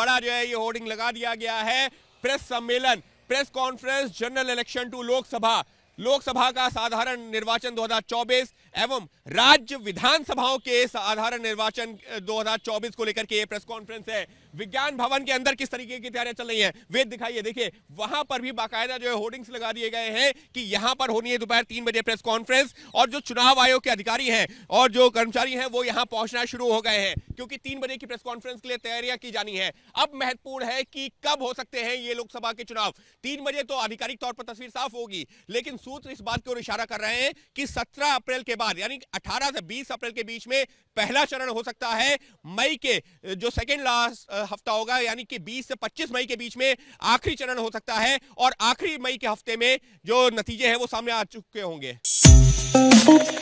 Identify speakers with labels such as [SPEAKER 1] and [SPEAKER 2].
[SPEAKER 1] बड़ा जो है ये होर्डिंग लगा दिया गया है प्रेस सम्मेलन press conference general election to Lok Sabha Lok Sabha का साधारण निर्वाचन 2024 एवं राज्य विधानसभाओं के साधारण निर्वाचन 2024 को लेकर के ये प्रेस कॉन्फ्रेंस है विज्ञान भवन के अंदर किस तरीके की तैयारियां चल रही है वेद दिखाइए देखिए वहां पर भी बाकायदा जो है होर्डिंग्स लगा दिए गए हैं कि यहां पर होनी है दोपहर तीन बजे प्रेस कॉन्फ्रेंस और जो चुनाव आयोग के अधिकारी हैं और जो कर्मचारी हैं वो यहां पहुंचना शुरू हो गए हैं क्योंकि तीन बजे की प्रेस कॉन्फ्रेंस के लिए तैयारियां की जानी है अब महत्वपूर्ण है कि कब हो सकते हैं ये लोकसभा के चुनाव तीन बजे तो आधिकारिक तौर पर तस्वीर साफ होगी लेकिन सूत्र इस बात की ओर इशारा कर रहे हैं कि 17 अप्रैल के बाद यानी 18 से 20 अप्रैल के बीच में पहला चरण हो सकता है मई के जो सेकेंड लास्ट हफ्ता होगा यानी कि 20 से 25 मई के बीच में आखिरी चरण हो सकता है और आखिरी मई के हफ्ते में जो नतीजे हैं वो सामने आ चुके होंगे